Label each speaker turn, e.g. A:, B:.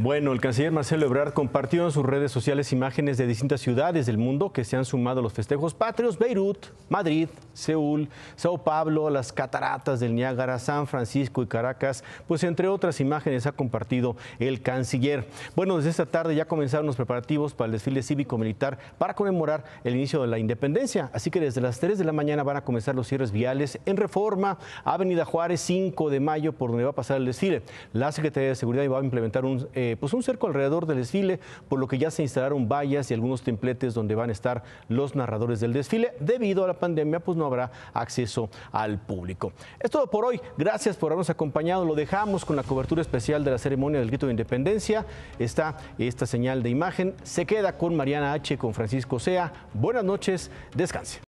A: Bueno, el canciller Marcelo Ebrard compartió en sus redes sociales imágenes de distintas ciudades del mundo que se han sumado a los festejos patrios, Beirut, Madrid, Seúl, Sao Paulo, las cataratas del Niágara, San Francisco y Caracas, pues entre otras imágenes ha compartido el canciller. Bueno, desde esta tarde ya comenzaron los preparativos para el desfile cívico-militar para conmemorar el inicio de la independencia, así que desde las 3 de la mañana van a comenzar los cierres viales en Reforma, Avenida Juárez, 5 de mayo, por donde va a pasar el desfile. La Secretaría de Seguridad va a implementar un... Eh, pues un cerco alrededor del desfile, por lo que ya se instalaron vallas y algunos templetes donde van a estar los narradores del desfile. Debido a la pandemia, pues no habrá acceso al público. Es todo por hoy. Gracias por habernos acompañado. Lo dejamos con la cobertura especial de la ceremonia del grito de independencia. Está esta señal de imagen. Se queda con Mariana H., con Francisco Sea. Buenas noches. Descanse.